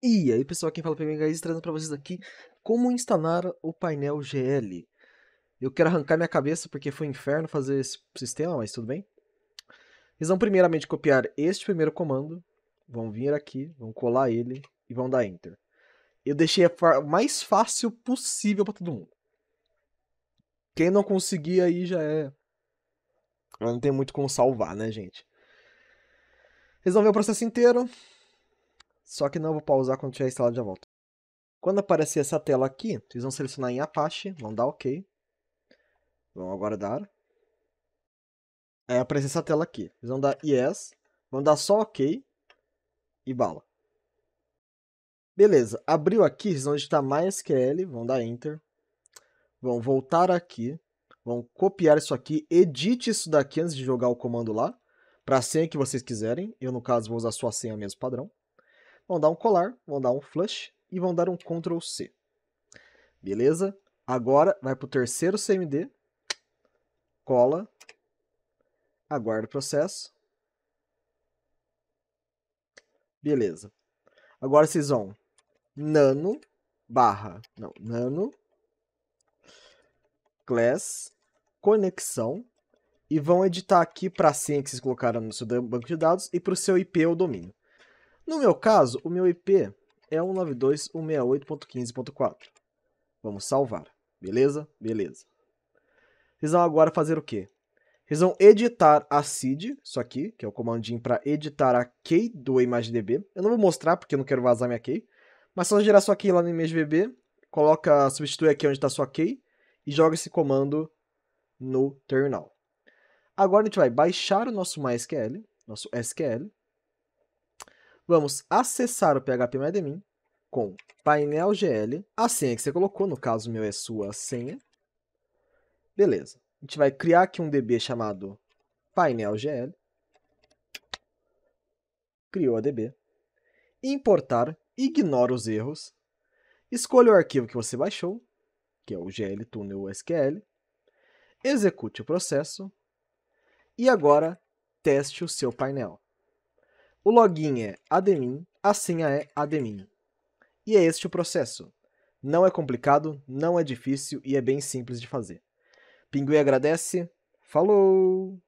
E aí pessoal, quem fala para mim é guys, trazendo para vocês aqui como instalar o painel GL. Eu quero arrancar minha cabeça porque foi um inferno fazer esse sistema, mas tudo bem. Eles vão primeiramente copiar este primeiro comando, vão vir aqui, vão colar ele e vão dar Enter. Eu deixei a mais fácil possível para todo mundo. Quem não conseguir aí já é... Não tem muito como salvar, né, gente? Eles vão ver o processo inteiro, só que não vou pausar quando tiver instalado de volta. Quando aparecer essa tela aqui, vocês vão selecionar em Apache, vão dar OK. Vão aguardar. Aí aparece essa tela aqui. Vocês vão dar Yes, vão dar só OK e bala. Beleza, abriu aqui, vocês vão digitar MySQL, vão dar Enter. Vão voltar aqui, vão copiar isso aqui, edite isso daqui antes de jogar o comando lá, para a senha que vocês quiserem. Eu, no caso, vou usar sua senha mesmo padrão vão dar um colar, vão dar um flush e vão dar um Ctrl C. Beleza? Agora vai para o terceiro CMD, cola, aguarda o processo. Beleza. Agora vocês vão nano barra, não, nano class conexão e vão editar aqui para a senha que vocês colocaram no seu banco de dados e para o seu IP ou domínio. No meu caso, o meu IP é 192.168.15.4. Vamos salvar. Beleza? Beleza. Vocês vão agora fazer o quê? Vocês vão editar a seed, isso aqui, que é o comandinho para editar a key do ImageDB. Eu não vou mostrar porque eu não quero vazar minha key, mas só gerar sua key lá no ImageDB, coloca, substitui aqui onde está sua key e joga esse comando no terminal. Agora a gente vai baixar o nosso MySQL, nosso SQL, Vamos acessar o phpMyAdmin com painel gl, a senha que você colocou, no caso meu é sua senha. Beleza. A gente vai criar aqui um DB chamado painel gl. Criou a DB. Importar, ignora os erros. Escolha o arquivo que você baixou, que é o gltunnel.sql. Execute o processo. E agora, teste o seu painel. O login é admin, a senha é admin. E é este o processo. Não é complicado, não é difícil e é bem simples de fazer. Pinguim agradece. Falou!